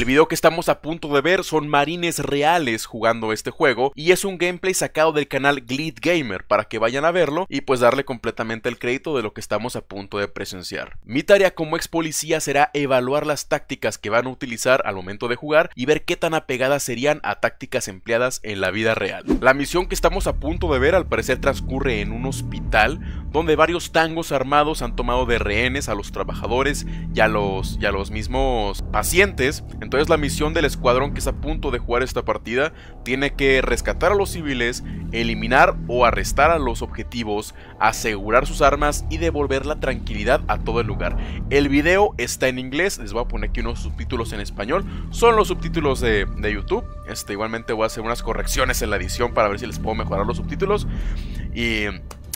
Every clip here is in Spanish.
El video que estamos a punto de ver son marines reales jugando este juego y es un gameplay sacado del canal Gleed Gamer para que vayan a verlo y pues darle completamente el crédito de lo que estamos a punto de presenciar. Mi tarea como ex policía será evaluar las tácticas que van a utilizar al momento de jugar y ver qué tan apegadas serían a tácticas empleadas en la vida real. La misión que estamos a punto de ver al parecer transcurre en un hospital donde varios tangos armados han tomado de rehenes a los trabajadores y a los, y los mismos pacientes. Entonces la misión del escuadrón que está a punto de jugar esta partida tiene que rescatar a los civiles, eliminar o arrestar a los objetivos, asegurar sus armas y devolver la tranquilidad a todo el lugar. El video está en inglés, les voy a poner aquí unos subtítulos en español, son los subtítulos de, de YouTube. Este, igualmente voy a hacer unas correcciones en la edición para ver si les puedo mejorar los subtítulos. Y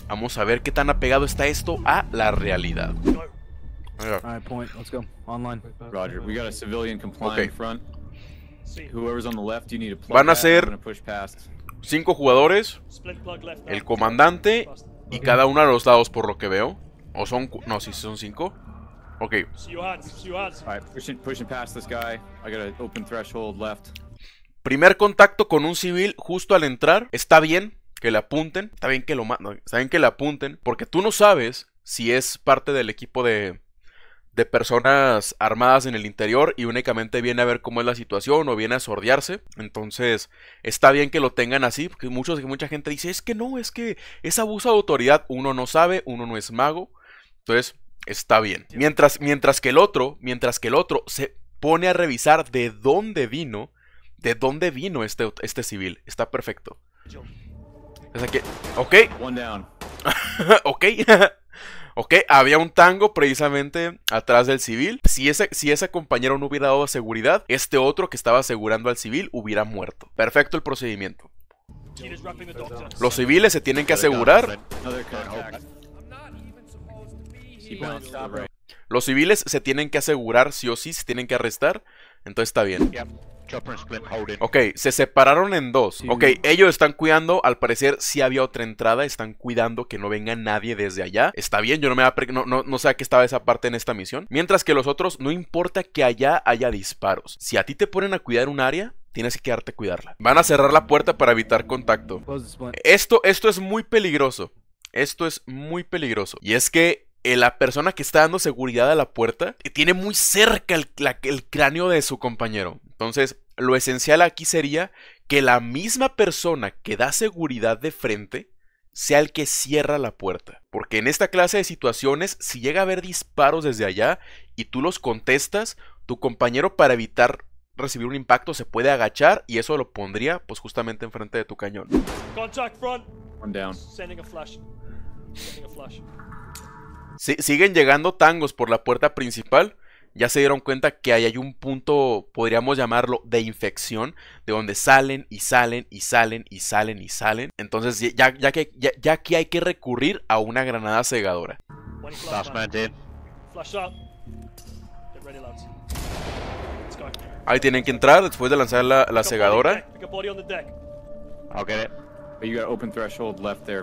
Vamos a ver qué tan apegado está esto a la realidad. Van a ser cinco jugadores, el comandante y cada uno a los lados por lo que veo. O son no, si son cinco. Ok. Primer contacto con un civil justo al entrar. Está bien, que le apunten, está bien que lo saben que le apunten, porque tú no sabes si es parte del equipo de, de personas armadas en el interior y únicamente viene a ver cómo es la situación o viene a sordearse. Entonces, está bien que lo tengan así, porque muchos, mucha gente dice, es que no, es que es abuso de autoridad, uno no sabe, uno no es mago. Entonces, está bien. Mientras, mientras que el otro, mientras que el otro se pone a revisar de dónde vino, de dónde vino este, este civil, está perfecto aquí. Ok. One ok. ok, había un tango precisamente atrás del civil. Si ese, si ese compañero no hubiera dado seguridad, este otro que estaba asegurando al civil hubiera muerto. Perfecto el procedimiento. Los civiles se tienen que asegurar. Los civiles se tienen que asegurar, sí o sí, se tienen que arrestar. Entonces está bien. Ok, se separaron en dos. Ok, ellos están cuidando. Al parecer, si sí había otra entrada. Están cuidando que no venga nadie desde allá. Está bien, yo no me no, no, no sé a qué estaba esa parte en esta misión. Mientras que los otros, no importa que allá haya disparos. Si a ti te ponen a cuidar un área, tienes que quedarte a cuidarla. Van a cerrar la puerta para evitar contacto. Esto, esto es muy peligroso. Esto es muy peligroso. Y es que eh, la persona que está dando seguridad a la puerta eh, tiene muy cerca el, cráneo de su compañero. Entonces, lo esencial aquí sería que la misma persona que da seguridad de frente sea el que cierra la puerta. Porque en esta clase de situaciones, si llega a haber disparos desde allá y tú los contestas, tu compañero para evitar recibir un impacto se puede agachar y eso lo pondría pues justamente enfrente de tu cañón. Contact front. flash siguen llegando tangos por la puerta principal. Ya se dieron cuenta que ahí hay un punto, podríamos llamarlo, de infección, de donde salen y salen y salen y salen y salen. Entonces ya, ya que, ya, aquí hay que recurrir a una granada cegadora. Ahí tienen que entrar después de lanzar la, la cegadora. threshold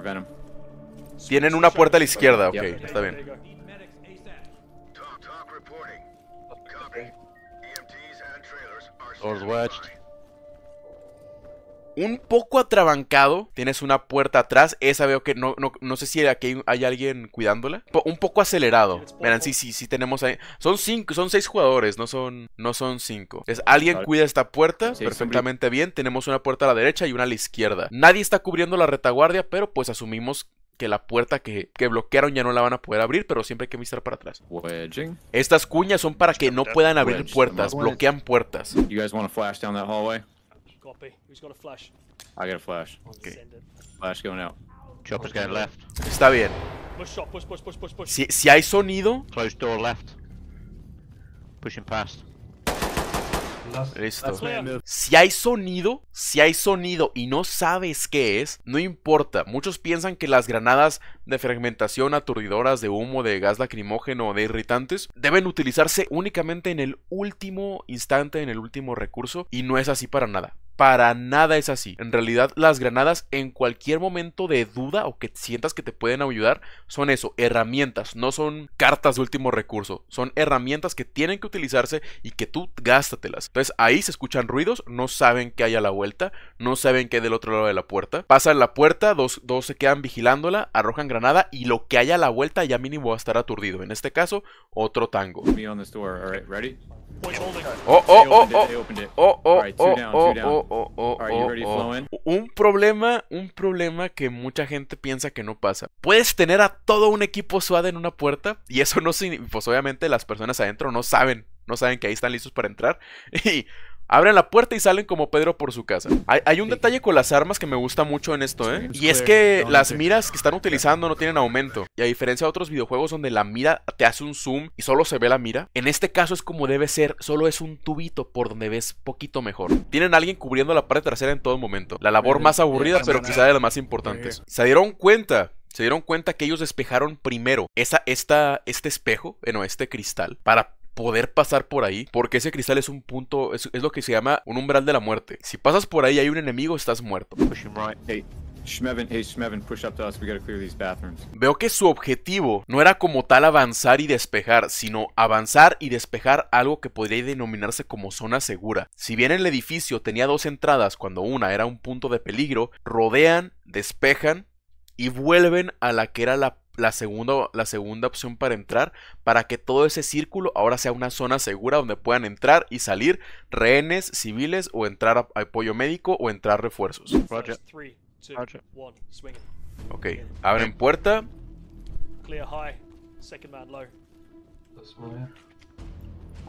Venom. Tienen una puerta a la izquierda, ok, está bien. Un poco atrabancado. Tienes una puerta atrás. Esa veo que no, no, no sé si aquí hay alguien cuidándola. Un poco acelerado. Verán, sí, sí, sí tenemos ahí. Son cinco, son seis jugadores, no son, no son cinco. Es alguien cuida esta puerta perfectamente bien. Tenemos una puerta a la derecha y una a la izquierda. Nadie está cubriendo la retaguardia, pero pues asumimos que la puerta que, que bloquearon ya no la van a poder abrir, pero siempre hay que mirar para atrás. Estas cuñas son para que no puedan abrir puertas, bloquean puertas. Está bien. Si, si hay sonido si hay sonido, si hay sonido y no sabes qué es, no importa. Muchos piensan que las granadas de fragmentación, aturdidoras, de humo, de gas lacrimógeno, o de irritantes, deben utilizarse únicamente en el último instante, en el último recurso, y no es así para nada para nada es así. En realidad, las granadas en cualquier momento de duda o que sientas que te pueden ayudar son eso, herramientas, no son cartas de último recurso, son herramientas que tienen que utilizarse y que tú gástatelas. Entonces ahí se escuchan ruidos, no saben que hay a la vuelta, no saben que del otro lado de la puerta. Pasan la puerta, dos, dos se quedan vigilándola, arrojan granada y lo que haya a la vuelta ya mínimo va a estar aturdido. En este caso, otro tango. Un problema, un problema que mucha gente piensa que no pasa. Puedes tener a todo un equipo Suave en una puerta y eso no significa, pues obviamente las personas adentro no saben, no saben que ahí están listos para entrar y Abren la puerta y salen como Pedro por su casa. Hay, un detalle con las armas que me gusta mucho en esto, ¿eh? y es pues, que las miras que están utilizando no tienen aumento. Y a diferencia de otros videojuegos donde la mira te hace un zoom y solo se ve la mira, en este caso es como debe ser, solo es un tubito por donde ves poquito mejor. Tienen a alguien cubriendo la parte trasera en todo momento. La labor más aburrida, pero quizá de las más importantes. Se dieron cuenta se dieron cuenta que ellos despejaron primero esa, esta, este espejo, bueno, este cristal, para poder pasar por ahí, porque ese cristal es un punto, es, lo que se llama un umbral de la muerte. Si pasas por ahí hay un enemigo, estás muerto. Veo que su objetivo no era como tal avanzar y despejar, sino avanzar y despejar algo que podría denominarse como zona segura. Si bien el edificio tenía dos entradas cuando una era un punto de peligro, rodean, despejan y vuelven a la que era la la, la segunda opción para entrar, para que todo ese círculo ahora sea una zona segura donde puedan entrar y salir rehenes, civiles o entrar a, apoyo médico o entrar refuerzos. ok, abren puerta.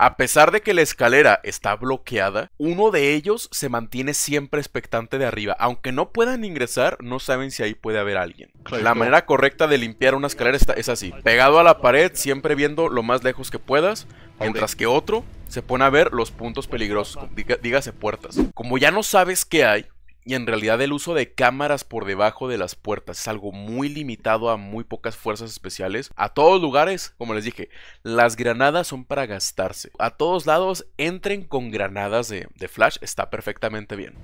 A pesar de que la escalera está bloqueada, uno de ellos se mantiene siempre expectante de arriba. Aunque no puedan ingresar, no saben si ahí puede haber alguien. La manera correcta de limpiar una escalera es así. Pegado a la pared, siempre viendo lo más lejos que puedas, mientras que otro se pone a ver los puntos peligrosos, dígase puertas. Como ya no sabes qué hay, y en realidad el uso de cámaras por debajo de las puertas es algo muy limitado a muy pocas fuerzas especiales. A todos lugares, como les dije, las granadas son para gastarse. A todos lados entren con granadas de, flash, está perfectamente bien.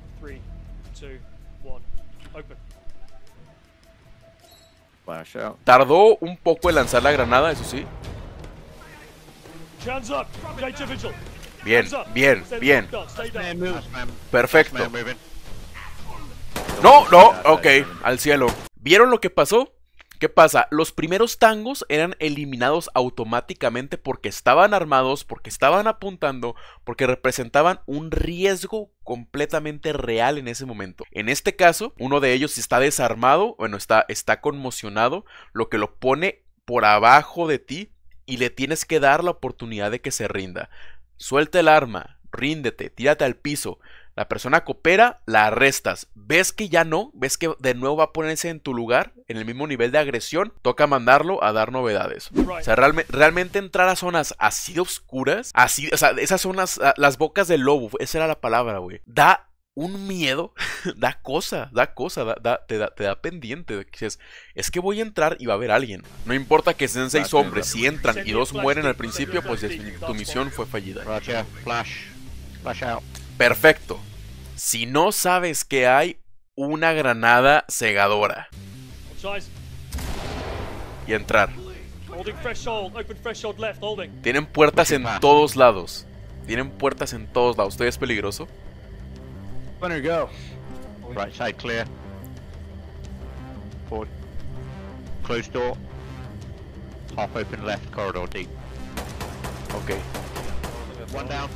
Tardó un poco en lanzar la granada, eso sí. Bien, bien, bien. Perfecto. No, no, ok, al cielo. ¿Vieron lo que pasó? ¿Qué pasa? Los primeros tangos eran eliminados automáticamente porque estaban armados, porque estaban apuntando, porque representaban un riesgo completamente real en ese momento. En este caso, uno de ellos está desarmado, bueno, está, está conmocionado, lo que lo pone por abajo de ti y le tienes que dar la oportunidad de que se rinda. Suelta el arma, ríndete, tírate al piso. La persona coopera, la arrestas. Ves que ya no, ves que de nuevo va a ponerse en tu lugar, en el mismo nivel de agresión, toca mandarlo a dar novedades. O sea, realmente entrar a zonas así de oscuras, así, esas zonas ah, las, bocas del lobo, esa era la palabra, güey. Da un miedo, da cosa, da cosa, te, da, te, da, pendiente. Es, es que voy a entrar y va a haber alguien. No importa que sean ah, seis hombres, si entran y dos mueren al principio, pues tu misión fue fallida. Perfecto. Si no sabes que hay una granada cegadora. Y entrar. Tienen puertas en todos lados. Tienen puertas en todos lados. ¿Usted es peligroso? Ok Right side clear. One down.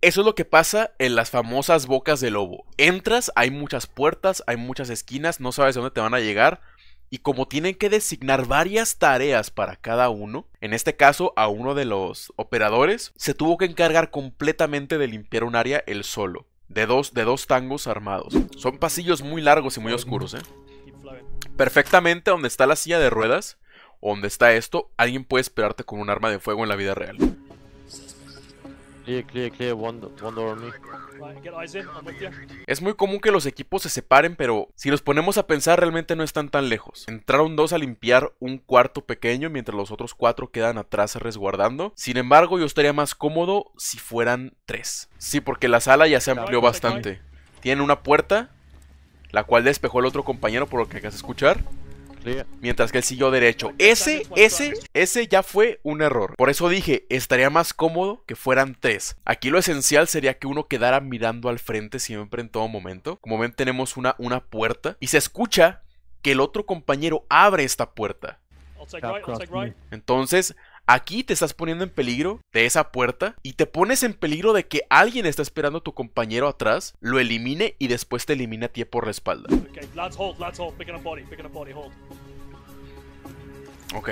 Eso es lo que pasa en las famosas bocas de lobo. Entras, hay muchas puertas, hay muchas esquinas, no sabes dónde te van a llegar. Y como tienen que designar varias tareas para cada uno, en este caso a uno de los operadores, se tuvo que encargar completamente de limpiar un área El solo. De dos, de dos tangos armados. Son pasillos muy largos y muy oscuros, ¿eh? Perfectamente donde está la silla de ruedas, donde está esto, alguien puede esperarte con un arma de fuego en la vida real. Es muy común que los equipos se separen, pero si los ponemos a pensar realmente no están tan lejos. Entraron dos a limpiar un cuarto pequeño mientras los otros cuatro quedan atrás resguardando. Sin embargo, yo estaría más cómodo si fueran tres. Sí, porque la sala ya se amplió bastante. Tienen una puerta, la cual despejó el otro compañero por lo que hagas escuchar mientras que el siguió derecho. Ese, ese, ese ya fue un error. Por eso dije, estaría más cómodo que fueran tres. Aquí lo esencial sería que uno quedara mirando al frente siempre en todo momento. Como ven, tenemos una, una puerta y se escucha que el otro compañero abre esta puerta. Entonces, Aquí te estás poniendo en peligro de esa puerta y te pones en peligro de que alguien está esperando a tu compañero atrás, lo elimine y después te elimina a ti por la espalda. Ok.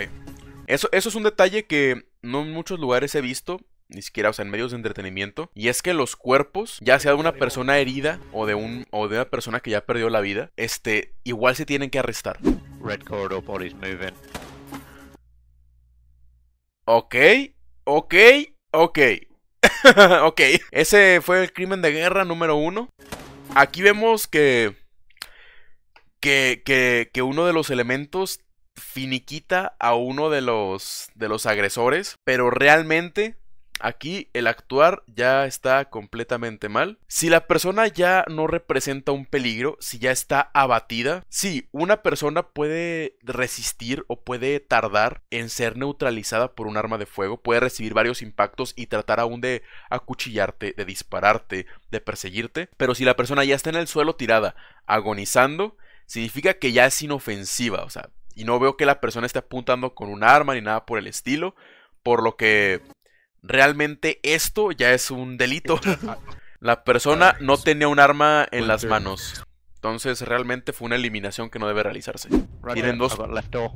Eso, eso es un detalle que no en muchos lugares he visto ni siquiera, o sea, en medios de entretenimiento. Y es que los cuerpos, ya sea de una persona herida o de un o de una persona que ya perdió la vida, este, igual se tienen que arrestar. Red corridor Ok, ok, ok. ok, ese fue el crimen de guerra número uno. Aquí vemos que, que, que, que uno de los elementos finiquita a uno de los, de los agresores, pero realmente Aquí el actuar ya está completamente mal. Si la persona ya no representa un peligro, si ya está abatida, sí, una persona puede resistir o puede tardar en ser neutralizada por un arma de fuego, puede recibir varios impactos y tratar aún de acuchillarte, de dispararte, de perseguirte, pero si la persona ya está en el suelo tirada, agonizando, significa que ya es inofensiva, o sea, y no veo que la persona esté apuntando con un arma ni nada por el estilo, por lo que realmente esto ya es un delito. La persona no tenía un arma en las manos. Entonces realmente fue una eliminación que no debe realizarse. Tienen dos,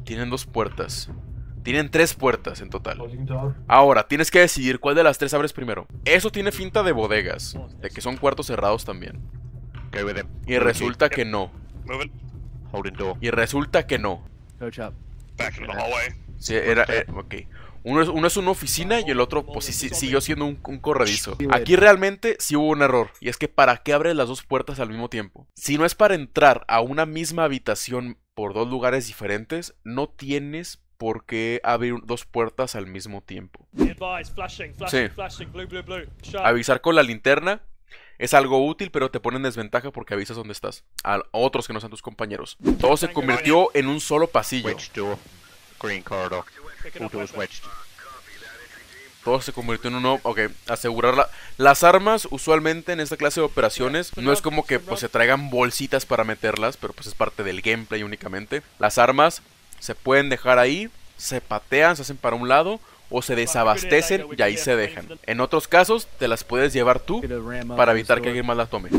tienen dos puertas. Tienen tres puertas en total. Ahora, tienes que decidir cuál de las tres abres primero. Eso tiene finta de bodegas, de que son cuartos cerrados también. Y resulta que no. Y resulta que no. Sí, era, era eh, ok. Uno es, una oficina y el otro pues, siguió siendo un, corredizo. Aquí realmente sí hubo un error, y es que ¿para qué abres las dos puertas al mismo tiempo? Si no es para entrar a una misma habitación por dos lugares diferentes, no tienes por qué abrir dos puertas al mismo tiempo. Avisar con la linterna es algo útil, pero te pone en desventaja porque avisas dónde estás. A otros que no sean tus compañeros. Todo se convirtió en un solo pasillo. Todo se convirtió en uno. Ok, asegurar las armas. Usualmente en esta clase de operaciones no es como que pues, se traigan bolsitas para meterlas, pero pues es parte del gameplay únicamente. Las armas se pueden dejar ahí, se patean, se hacen para un lado o se desabastecen y ahí se dejan. En otros casos te las puedes llevar tú para evitar que alguien más las tome.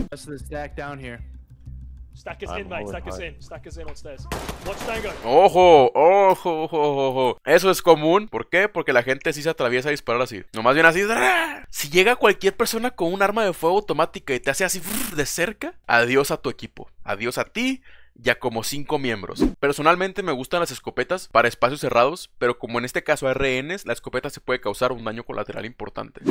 Ojo, ojo, ojo, ojo. Eso es común. ¿Por qué? Porque la gente sí se atraviesa a disparar así. No más bien así. Si llega cualquier persona con un arma de fuego automática y te hace así de cerca, adiós a tu equipo. Adiós a ti ya como cinco miembros. Personalmente me gustan las escopetas para espacios cerrados, pero como en este caso a la escopeta se puede causar un daño colateral importante.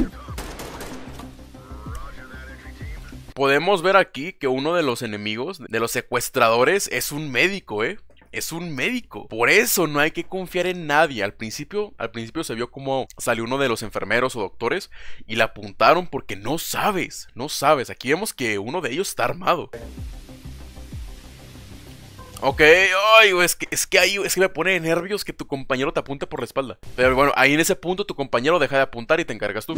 Podemos ver aquí que uno de los enemigos, de los secuestradores, es un médico, ¿eh? es un médico. Por eso no hay que confiar en nadie. Al principio, al principio se vio como salió uno de los enfermeros o doctores y le apuntaron porque no sabes, no sabes. Aquí vemos que uno de ellos está armado. Ok, ay, es que, es es que me pone nervios que tu compañero te apunte por la espalda. Pero bueno, ahí en ese punto tu compañero deja de apuntar y te encargas tú.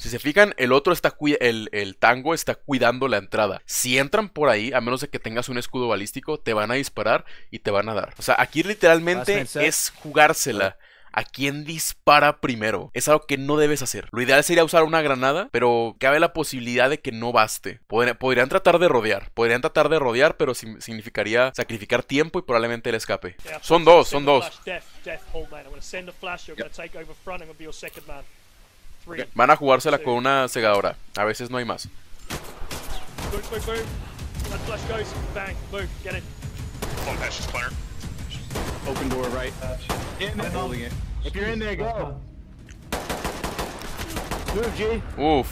Si se fijan, el otro está el, tango está cuidando la entrada. Si entran por ahí, a menos de que tengas un escudo balístico, te van a disparar y te van a dar. O sea, aquí literalmente es jugársela a quien dispara primero. Es algo que no debes hacer. Lo ideal sería usar una granada, pero cabe la posibilidad de que no baste. Podrían, tratar de rodear, podrían tratar de rodear, pero significaría sacrificar tiempo y probablemente el escape. son dos, son dos. Van a jugársela con una cegadora. A veces no hay más. Uf.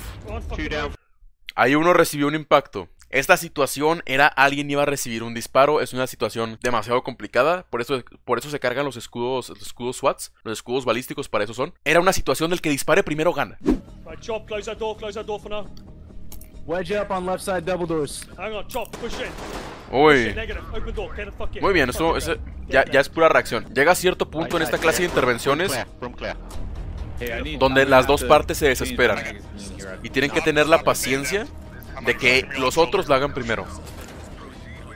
Ahí uno recibió un impacto esta situación era alguien iba a recibir un disparo. Es una situación demasiado complicada. Por eso, por eso se cargan los escudos, los escudos SWATs. Los escudos balísticos para eso son. Era una situación del que dispare primero gana. Uy. Muy bien, eso, ya, ya, es pura reacción. Llega a cierto punto en esta clase de intervenciones donde las dos partes se desesperan y tienen que tener la paciencia de que los otros la hagan primero.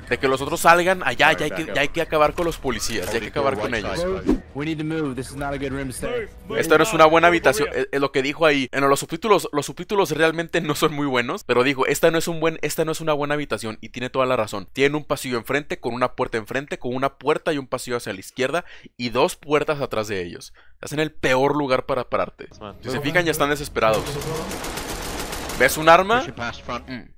De que los otros salgan allá, ya hay que, hay que acabar con los policías, ya hay que acabar con ellos. Esta no es una buena habitación, lo que dijo ahí. Bueno, los subtítulos, los subtítulos realmente no son muy buenos, pero dijo, esta no es un buen, esta no es una buena habitación y tiene toda la razón. Tiene un pasillo enfrente, con una puerta enfrente, con una puerta y un pasillo hacia la izquierda y dos puertas atrás de ellos. Estás en el peor lugar para pararte. Si se fijan ya están desesperados. ¿Ves un arma? Mm.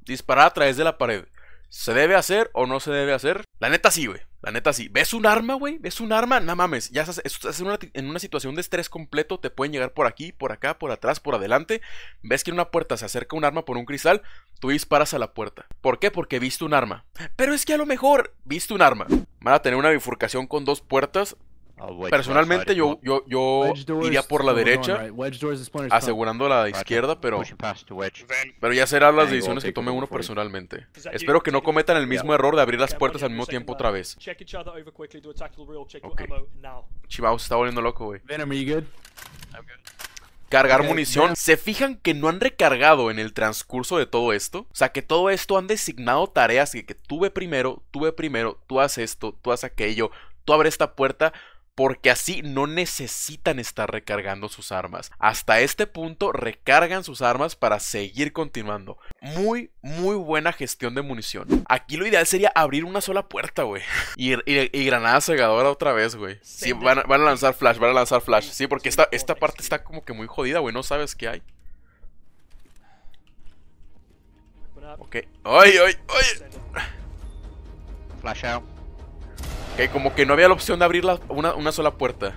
Disparar a través de la pared. ¿Se debe hacer o no se debe hacer? La neta sí, güey. La neta sí. ¿Ves un arma, güey? ¿Ves un arma? No mames. Ya estás, en, una, en, una, situación de estrés completo. Te pueden llegar por aquí, por acá, por atrás, por adelante. Ves que en una puerta se acerca un arma por un cristal. Tú disparas a la puerta. ¿Por qué? Porque viste un arma. Pero es que a lo mejor viste un arma. Van a tener una bifurcación con dos puertas. Personalmente yo, yo, yo iría por la derecha, asegurando la izquierda, pero, pero ya serán las decisiones que tome uno personalmente. Espero que no cometan el mismo error de abrir las puertas al mismo tiempo otra vez. Okay. se está volviendo loco, güey. Cargar munición. ¿Se fijan que no han recargado en el transcurso de todo esto? O sea, que todo esto han designado tareas que, tú ve primero, ve primero, tú haz esto, tú haz aquello, tú abres esta puerta porque así no necesitan estar recargando sus armas. Hasta este punto recargan sus armas para seguir continuando. Muy, muy buena gestión de munición. Aquí lo ideal sería abrir una sola puerta, güey. Y, granada cegadora otra vez, güey. Sí, van a, lanzar flash, van a lanzar flash. Sí, porque esta, esta parte está como que muy jodida, güey. No sabes qué hay. Ok. ¡Ay, ay, ay! Flash out. Que como que no había la opción de abrir una, sola puerta.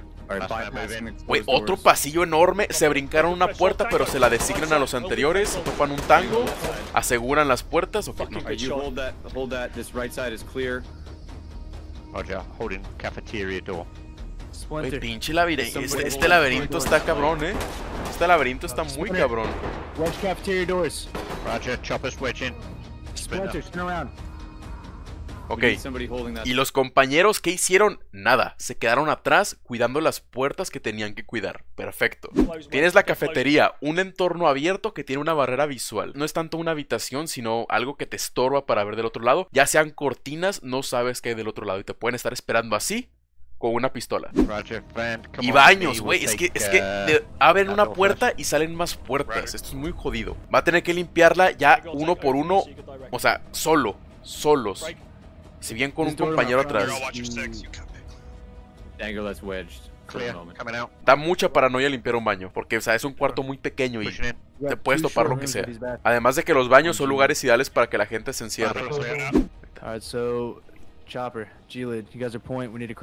otro pasillo enorme. Se brincaron una puerta, pero se la designan a los anteriores. Topan un tango, aseguran las puertas. Okay, oh, no, pinche laberinto. Este, este, laberinto está cabrón, eh. Este laberinto está uh, muy cabrón. Roger, Ok. Y los compañeros, ¿qué hicieron? Nada. Se quedaron atrás cuidando las puertas que tenían que cuidar. Perfecto. Tienes la cafetería, un entorno abierto que tiene una barrera visual. No es tanto una habitación, sino algo que te estorba para ver del otro lado. Ya sean cortinas, no sabes qué hay del otro lado y te pueden estar esperando así con una pistola. y baños, güey. Es que, es que uh, abren una puerta y salen más puertas. Esto es muy jodido. Va a tener que limpiarla ya uno por uno. O sea, solo. Solos. Si bien con un compañero atrás. Da mucha paranoia limpiar un baño, porque sea, es un cuarto muy pequeño y te puedes topar lo que sea. Además de que los baños son lugares ideales para que la gente se encierre. Chopper, G-Lid, you guys are point, we need to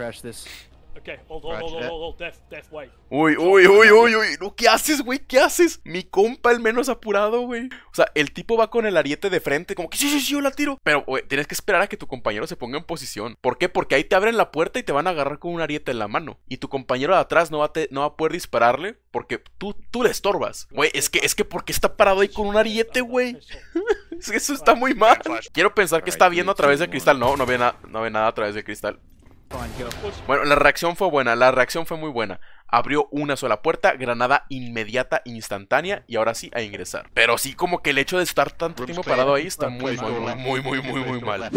Ok, hold, hold, hold, hold, death, death, way. Uy, uy, uy, uy, uy. ¿Qué haces, güey? ¿Qué haces? Mi compa, el menos apurado, güey. O sea, el tipo va con el ariete de frente, como que sí, sí, sí, yo la tiro. Pero, güey, tienes que esperar a que tu compañero se ponga en posición. ¿Por qué? Porque ahí te abren la puerta y te van a agarrar con un ariete en la mano. Y tu compañero de atrás no va a, te, no va a poder dispararle porque tú, tú le estorbas. Güey, es que, es que, ¿por qué está parado ahí con un ariete, güey? Eso está muy mal. Quiero pensar que está viendo a través del cristal. No, no ve, no ve nada a través del cristal. Bueno, la reacción fue buena, la reacción fue muy buena. Abrió una sola puerta, granada inmediata, instantánea y ahora sí a ingresar. Pero sí como que el hecho de estar tanto tiempo parado ahí está muy, muy, muy, muy, muy, muy mal.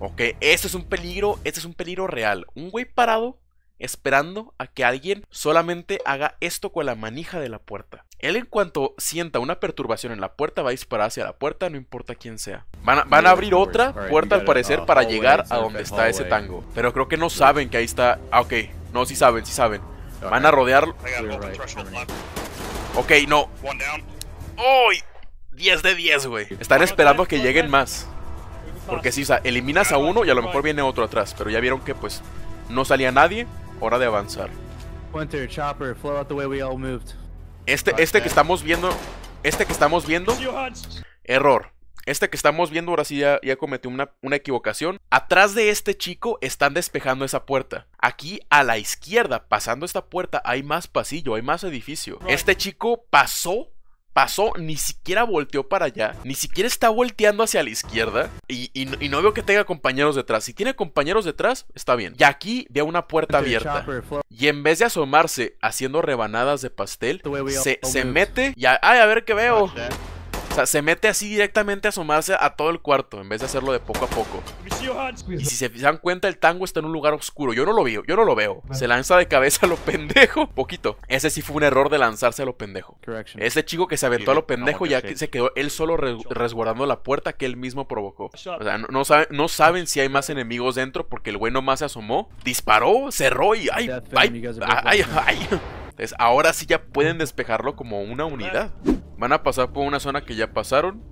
Ok, este es un peligro, este es un peligro real. Un güey parado esperando a que alguien solamente haga esto con la manija de la puerta. Él en cuanto sienta una perturbación en la puerta va a disparar hacia la puerta, no importa quién sea. Van a, abrir otra puerta al parecer para oh, llegar a donde está ese tango. Pero creo que no saben que ahí está... Ah, ok. No, sí saben, sí saben. Van a rodearlo. Ok, no. ¡Uy! 10 de 10, güey. Están esperando a que lleguen más. Porque si, o sea, eliminas a uno y a lo mejor viene otro atrás. Pero ya vieron que pues no salía nadie. Hora de avanzar. Este, este que estamos viendo, este que estamos viendo, error. Este que estamos viendo ahora sí ya, cometió una, una, equivocación. Atrás de este chico están despejando esa puerta. Aquí a la izquierda, pasando esta puerta, hay más pasillo, hay más edificio. Este chico pasó pasó, ni siquiera volteó para allá, ni siquiera está volteando hacia la izquierda y, no veo que tenga compañeros detrás. Si tiene compañeros detrás, está bien. Y aquí veo una puerta abierta. Y en vez de asomarse haciendo rebanadas de pastel, se, mete y a, ay, a ver qué veo se mete así directamente a asomarse a todo el cuarto en vez de hacerlo de poco a poco. Y si se dan cuenta, el tango está en un lugar oscuro. Yo no lo veo, yo no lo veo. Se lanza de cabeza a lo pendejo. Poquito. Ese sí fue un error de lanzarse a lo pendejo. Ese chico que se aventó a lo pendejo ya se quedó él solo resguardando la puerta que él mismo provocó. O sea, no, saben, si hay más enemigos dentro porque el güey nomás se asomó, disparó, cerró y ¡ay! ¡ay! ¡ay! Entonces, ahora sí ya pueden despejarlo como una unidad. Van a pasar por una zona que ya pasaron.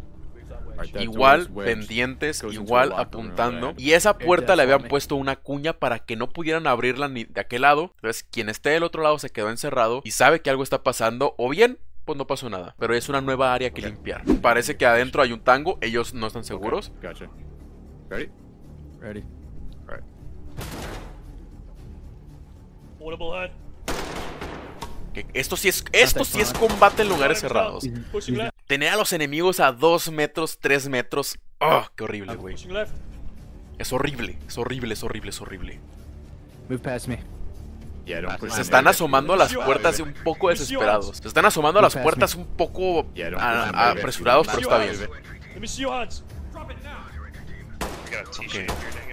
Igual pendientes, igual apuntando. Y esa puerta le habían puesto una cuña para que no pudieran abrirla ni de aquel lado. Entonces, quien esté del otro lado se quedó encerrado y sabe que algo está pasando. O bien, pues no pasó nada. Pero es una nueva área que limpiar. Parece que adentro hay un tango. Ellos no están seguros. Ready? Ready. head esto sí es, esto es combate en lugares cerrados. Tener a los enemigos a 2 metros, 3 metros. ¡Oh, qué horrible, güey! Es horrible, es horrible, es horrible, es horrible. Se están asomando a las puertas un poco desesperados. Se están asomando a las puertas un poco apresurados, pero está bien.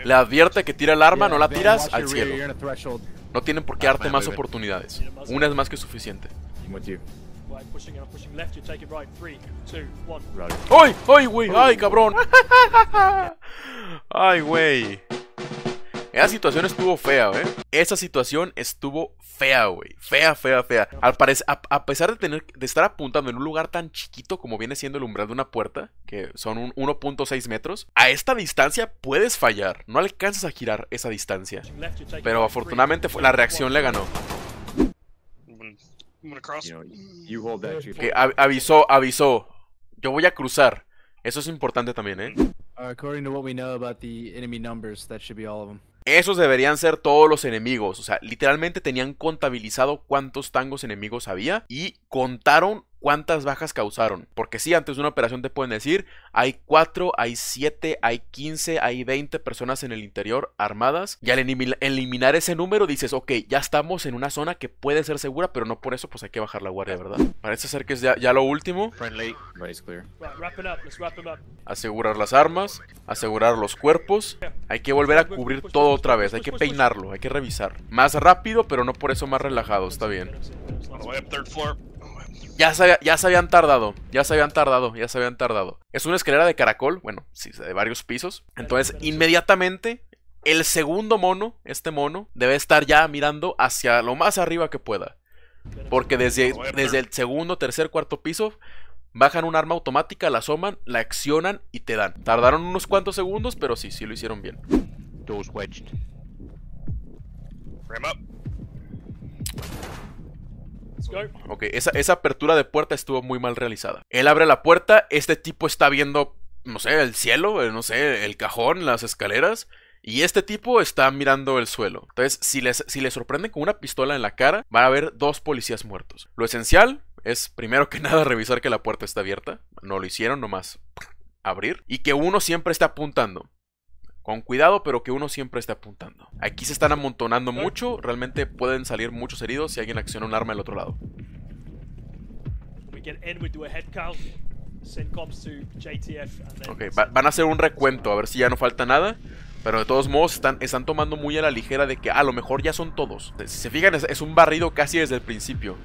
Le advierte que tira el arma, no la tiras al cielo. No tienen por qué darte más oportunidades. Una es más que suficiente. ¡Ay! ¡Ay, güey! ¡Ay, cabrón! ¡Ay, güey! Esa situación estuvo fea, ¿eh? Esa situación estuvo fea, güey. Fea, fea, fea. a, pesar de tener de estar apuntando en un lugar tan chiquito como viene siendo el umbral de una puerta, que son 1.6 metros, a esta distancia puedes fallar. No alcanzas a girar esa distancia. Pero afortunadamente la reacción le ganó. avisó, avisó. Yo voy a cruzar. Eso es importante también, ¿eh? Esos deberían ser todos los enemigos. O sea, literalmente tenían contabilizado cuántos tangos enemigos había y contaron cuántas bajas causaron. Porque sí, antes de una operación te pueden decir, hay 4, hay 7, hay 15, hay 20 personas en el interior armadas. Y al eliminar ese número dices, ok, ya estamos en una zona que puede ser segura, pero no por eso pues hay que bajar la guardia, ¿verdad? Parece ser que es ya, ya lo último. Asegurar las armas, asegurar los cuerpos. Hay que volver a cubrir todo otra vez, hay que peinarlo, hay que revisar. Más rápido, pero no por eso más relajado, está bien. Ya se, habían tardado, ya se habían tardado, ya se habían tardado. Es una escalera de caracol, bueno, sí, de varios pisos. Entonces, inmediatamente, el segundo mono, este mono, debe estar ya mirando hacia lo más arriba que pueda. Porque desde, desde el segundo, tercer, cuarto piso, bajan un arma automática, la asoman, la accionan y te dan. Tardaron unos cuantos segundos, pero sí, sí lo hicieron bien. Doors wedged. Frame up. Ok, esa, apertura de puerta estuvo muy mal realizada. Él abre la puerta, este tipo está viendo, no sé, el cielo, eh, no sé, el cajón, las escaleras. Y este tipo está mirando el suelo. Entonces, si les, si sorprenden con una pistola en la cara, va a haber dos policías muertos. Lo esencial es, primero que nada, revisar que la puerta está abierta. No lo hicieron, nomás abrir. Y que uno siempre está apuntando con cuidado, pero que uno siempre esté apuntando. Aquí se están amontonando mucho, realmente pueden salir muchos heridos si alguien acciona un arma al otro lado. Ok, van a hacer un recuento, a ver si ya no falta nada. Pero de todos modos están, están tomando muy a la ligera de que a lo mejor ya son todos. Si se fijan, es, un barrido casi desde el principio.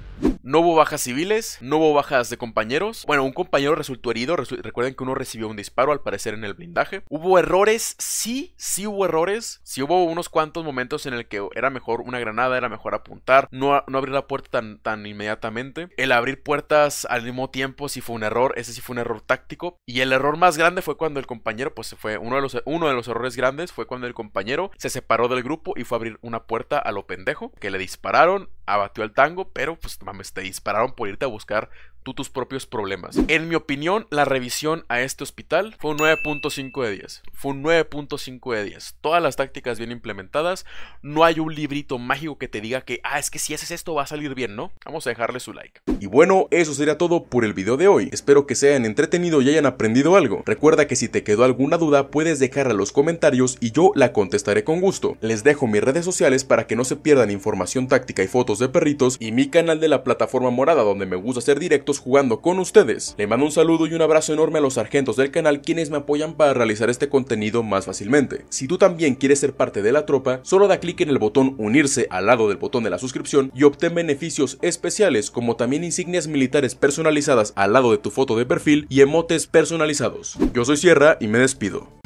No hubo bajas civiles, no hubo bajas de compañeros. Bueno, un compañero resultó herido. recuerden que uno recibió un disparo al parecer en el blindaje. Hubo errores, sí, sí hubo errores. Sí hubo unos cuantos momentos en el que era mejor una granada, era mejor apuntar, no, no abrir la puerta tan, inmediatamente. El abrir puertas al mismo tiempo sí fue un error, ese sí fue un error táctico. Y el error más grande fue cuando el compañero, pues fue uno de los, uno de los errores grandes fue cuando el compañero se separó del grupo y fue a abrir una puerta a lo pendejo, que le dispararon, abatió al tango, pero pues mames, te dispararon por irte a buscar tus propios problemas. En mi opinión, la revisión a este hospital fue un 9.5 de 10. Fue un 9.5 de 10. Todas las tácticas bien implementadas. No hay un librito mágico que te diga que, ah, es que si haces esto va a salir bien, ¿no? Vamos a dejarle su like. Y bueno, eso sería todo por el video de hoy. Espero que se hayan entretenido y hayan aprendido algo. Recuerda que si te quedó alguna duda puedes dejarla en los comentarios y yo la contestaré con gusto. Les dejo mis redes sociales para que no se pierdan información táctica y fotos de perritos y mi canal de la plataforma morada donde me gusta hacer directos jugando con ustedes. Le mando un saludo y un abrazo enorme a los sargentos del canal quienes me apoyan para realizar este contenido más fácilmente. Si tú también quieres ser parte de la tropa, solo da clic en el botón unirse al lado del botón de la suscripción y obtén beneficios especiales como también insignias militares personalizadas al lado de tu foto de perfil y emotes personalizados. Yo soy Sierra y me despido.